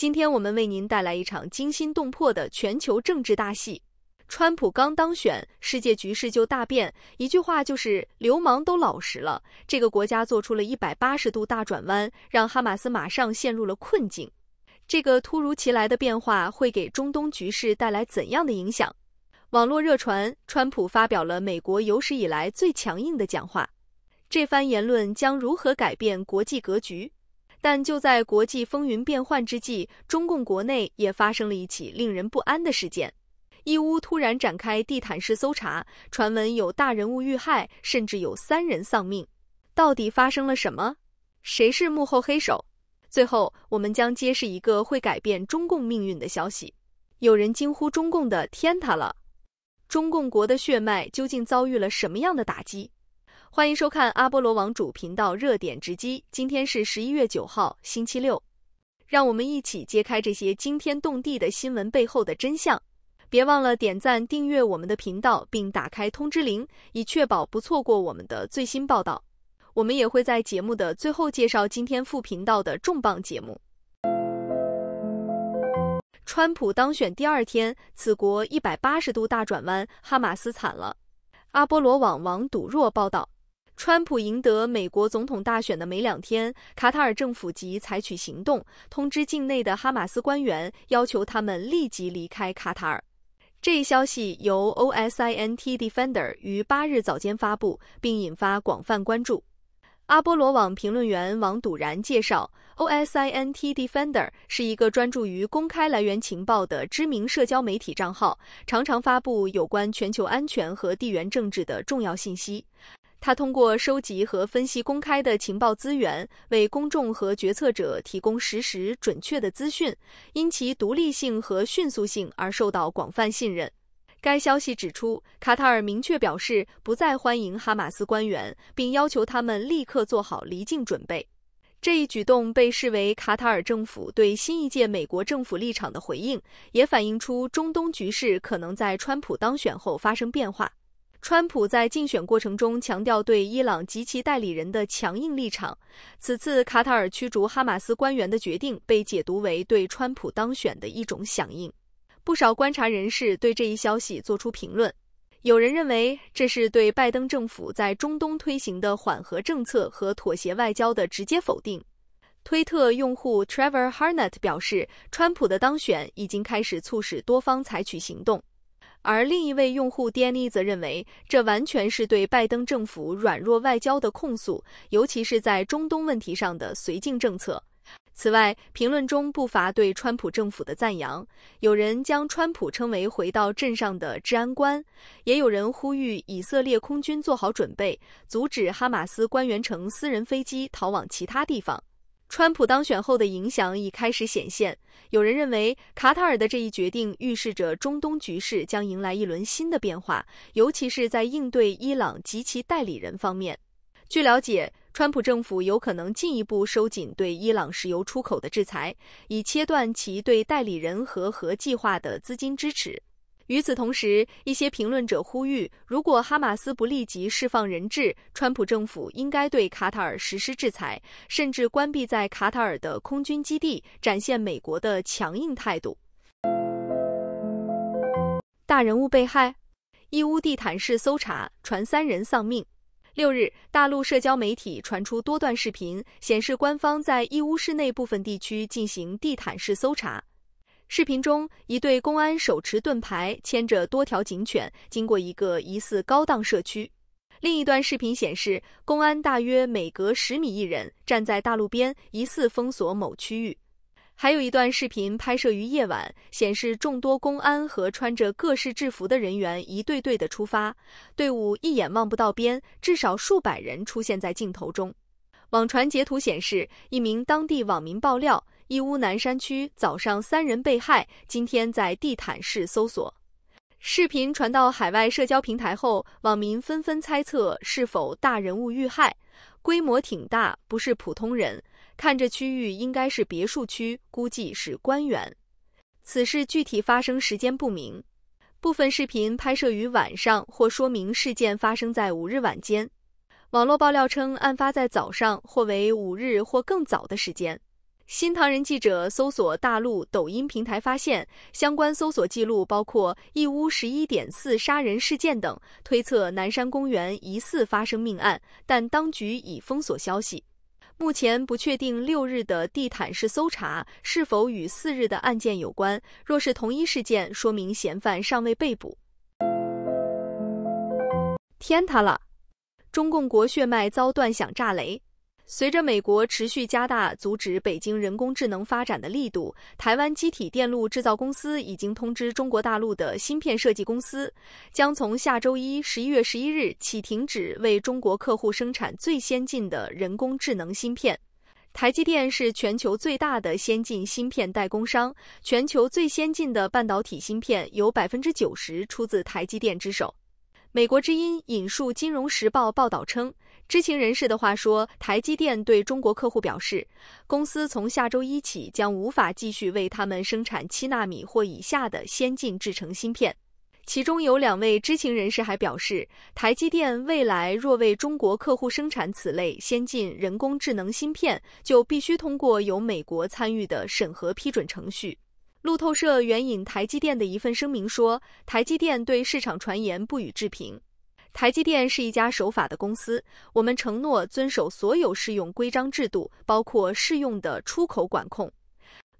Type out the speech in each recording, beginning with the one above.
今天我们为您带来一场惊心动魄的全球政治大戏。川普刚当选，世界局势就大变。一句话就是，流氓都老实了。这个国家做出了一百八十度大转弯，让哈马斯马上陷入了困境。这个突如其来的变化会给中东局势带来怎样的影响？网络热传，川普发表了美国有史以来最强硬的讲话。这番言论将如何改变国际格局？但就在国际风云变幻之际，中共国内也发生了一起令人不安的事件。义乌突然展开地毯式搜查，传闻有大人物遇害，甚至有三人丧命。到底发生了什么？谁是幕后黑手？最后，我们将揭示一个会改变中共命运的消息。有人惊呼：“中共的天塌了！”中共国的血脉究竟遭遇了什么样的打击？欢迎收看阿波罗王主频道热点直击。今天是十一月九号，星期六，让我们一起揭开这些惊天动地的新闻背后的真相。别忘了点赞、订阅我们的频道，并打开通知铃，以确保不错过我们的最新报道。我们也会在节目的最后介绍今天副频道的重磅节目。川普当选第二天，此国一百八十度大转弯，哈马斯惨了。阿波罗网王赌若报道。川普赢得美国总统大选的没两天，卡塔尔政府即采取行动，通知境内的哈马斯官员，要求他们立即离开卡塔尔。这一消息由 O S I N T Defender 于八日早间发布，并引发广泛关注。阿波罗网评论员王笃然介绍，O S I N T Defender 是一个专注于公开来源情报的知名社交媒体账号，常常发布有关全球安全和地缘政治的重要信息。他通过收集和分析公开的情报资源，为公众和决策者提供实时准确的资讯，因其独立性和迅速性而受到广泛信任。该消息指出，卡塔尔明确表示不再欢迎哈马斯官员，并要求他们立刻做好离境准备。这一举动被视为卡塔尔政府对新一届美国政府立场的回应，也反映出中东局势可能在川普当选后发生变化。川普在竞选过程中强调对伊朗及其代理人的强硬立场。此次卡塔尔驱逐哈马斯官员的决定被解读为对川普当选的一种响应。不少观察人士对这一消息作出评论，有人认为这是对拜登政府在中东推行的缓和政策和妥协外交的直接否定。推特用户 Trevor Harnett 表示，川普的当选已经开始促使多方采取行动。而另一位用户 Denny 则认为，这完全是对拜登政府软弱外交的控诉，尤其是在中东问题上的绥靖政策。此外，评论中不乏对川普政府的赞扬，有人将川普称为“回到镇上的治安官”，也有人呼吁以色列空军做好准备，阻止哈马斯官员乘私人飞机逃往其他地方。川普当选后的影响已开始显现，有人认为卡塔尔的这一决定预示着中东局势将迎来一轮新的变化，尤其是在应对伊朗及其代理人方面。据了解，川普政府有可能进一步收紧对伊朗石油出口的制裁，以切断其对代理人和核计划的资金支持。与此同时，一些评论者呼吁，如果哈马斯不立即释放人质，川普政府应该对卡塔尔实施制裁，甚至关闭在卡塔尔的空军基地，展现美国的强硬态度。大人物被害，义乌地毯式搜查，传三人丧命。六日，大陆社交媒体传出多段视频，显示官方在义乌市内部分地区进行地毯式搜查。视频中，一对公安手持盾牌，牵着多条警犬，经过一个疑似高档社区。另一段视频显示，公安大约每隔十米一人，站在大路边，疑似封锁某区域。还有一段视频拍摄于夜晚，显示众多公安和穿着各式制服的人员一队队的出发，队伍一眼望不到边，至少数百人出现在镜头中。网传截图显示，一名当地网民爆料。义乌南山区早上三人被害，今天在地毯式搜索。视频传到海外社交平台后，网民纷纷猜测是否大人物遇害，规模挺大，不是普通人。看这区域应该是别墅区，估计是官员。此事具体发生时间不明，部分视频拍摄于晚上，或说明事件发生在五日晚间。网络爆料称，案发在早上，或为五日或更早的时间。新唐人记者搜索大陆抖音平台，发现相关搜索记录包括“义乌十一点四杀人事件”等，推测南山公园疑似发生命案，但当局已封锁消息。目前不确定六日的地毯式搜查是否与四日的案件有关。若是同一事件，说明嫌犯尚未被捕。天塌了！中共国血脉遭断响炸雷。随着美国持续加大阻止北京人工智能发展的力度，台湾机体电路制造公司已经通知中国大陆的芯片设计公司，将从下周一十一月十一日起停止为中国客户生产最先进的人工智能芯片。台积电是全球最大的先进芯片代工商，全球最先进的半导体芯片有百分之九十出自台积电之手。美国之音引述《金融时报》报道称。知情人士的话说，台积电对中国客户表示，公司从下周一起将无法继续为他们生产七纳米或以下的先进制程芯片。其中有两位知情人士还表示，台积电未来若为中国客户生产此类先进人工智能芯片，就必须通过由美国参与的审核批准程序。路透社援引台积电的一份声明说，台积电对市场传言不予置评。台积电是一家守法的公司，我们承诺遵守所有适用规章制度，包括适用的出口管控。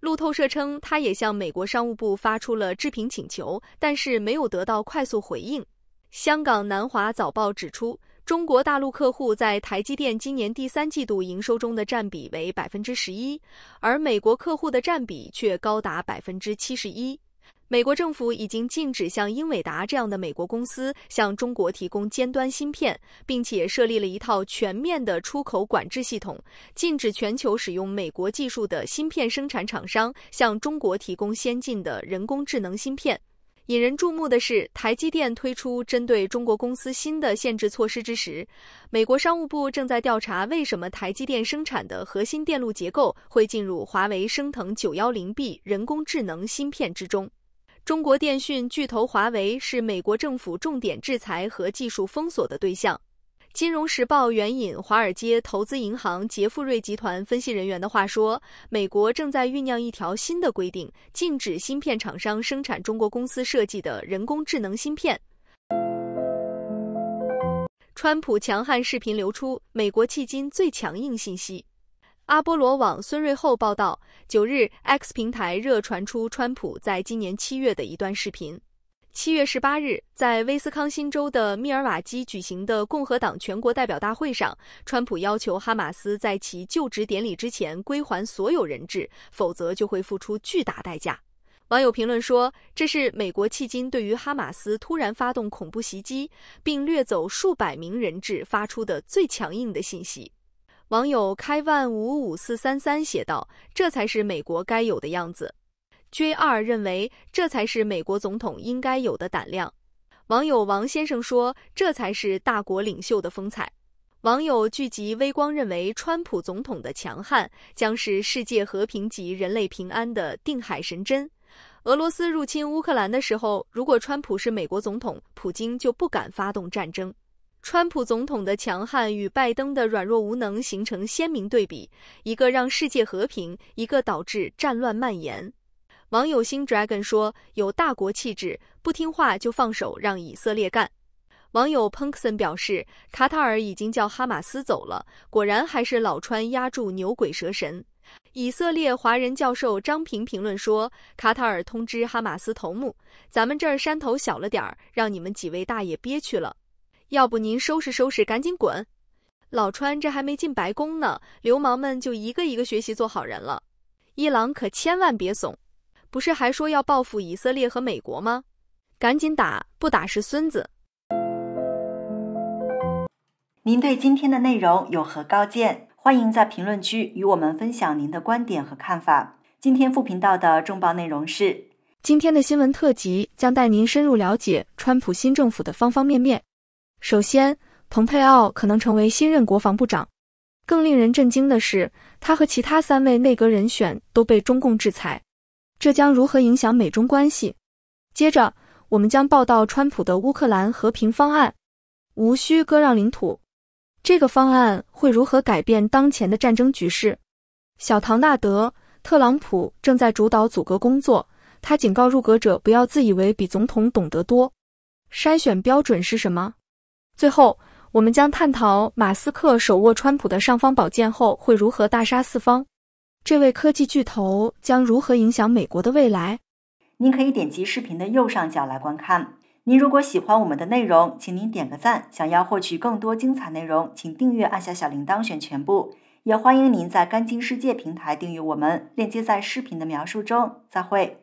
路透社称，他也向美国商务部发出了置评请求，但是没有得到快速回应。香港南华早报指出，中国大陆客户在台积电今年第三季度营收中的占比为百分之十一，而美国客户的占比却高达百分之七十一。美国政府已经禁止像英伟达这样的美国公司向中国提供尖端芯片，并且设立了一套全面的出口管制系统，禁止全球使用美国技术的芯片生产厂商向中国提供先进的人工智能芯片。引人注目的是，台积电推出针对中国公司新的限制措施之时，美国商务部正在调查为什么台积电生产的核心电路结构会进入华为升腾九幺零 B 人工智能芯片之中。中国电讯巨头华为是美国政府重点制裁和技术封锁的对象。《金融时报》援引华尔街投资银行杰富瑞集团分析人员的话说，美国正在酝酿一条新的规定，禁止芯片厂商生产中国公司设计的人工智能芯片。川普强悍视频流出，美国迄今最强硬信息。阿波罗网孙瑞厚报道，九日，X 平台热传出川普在今年七月的一段视频。七月十八日，在威斯康星州的密尔瓦基举行的共和党全国代表大会上，川普要求哈马斯在其就职典礼之前归还所有人质，否则就会付出巨大代价。网友评论说，这是美国迄今对于哈马斯突然发动恐怖袭击并掠走数百名人质发出的最强硬的信息。网友开万五五四三三写道：“这才是美国该有的样子。” J 二认为：“这才是美国总统应该有的胆量。”网友王先生说：“这才是大国领袖的风采。”网友聚集微光认为：“川普总统的强悍将是世界和平及人类平安的定海神针。”俄罗斯入侵乌克兰的时候，如果川普是美国总统，普京就不敢发动战争。川普总统的强悍与拜登的软弱无能形成鲜明对比，一个让世界和平，一个导致战乱蔓延。网友星 dragon 说：“有大国气质，不听话就放手让以色列干。”网友 p u n s o n 表示：“卡塔尔已经叫哈马斯走了，果然还是老川压住牛鬼蛇神。”以色列华人教授张平评论说：“卡塔尔通知哈马斯头目，咱们这儿山头小了点儿，让你们几位大爷憋屈了。”要不您收拾收拾，赶紧滚！老川这还没进白宫呢，流氓们就一个一个学习做好人了。伊朗可千万别怂，不是还说要报复以色列和美国吗？赶紧打，不打是孙子！您对今天的内容有何高见？欢迎在评论区与我们分享您的观点和看法。今天副频道的重磅内容是：今天的新闻特辑将带您深入了解川普新政府的方方面面。首先，蓬佩奥可能成为新任国防部长。更令人震惊的是，他和其他三位内阁人选都被中共制裁。这将如何影响美中关系？接着，我们将报道川普的乌克兰和平方案，无需割让领土。这个方案会如何改变当前的战争局势？小唐纳德·特朗普正在主导阻隔工作。他警告入阁者不要自以为比总统懂得多。筛选标准是什么？最后，我们将探讨马斯克手握川普的尚方宝剑后会如何大杀四方，这位科技巨头将如何影响美国的未来？您可以点击视频的右上角来观看。您如果喜欢我们的内容，请您点个赞。想要获取更多精彩内容，请订阅，按下小铃铛，选全部。也欢迎您在“干净世界”平台订阅我们，链接在视频的描述中。再会。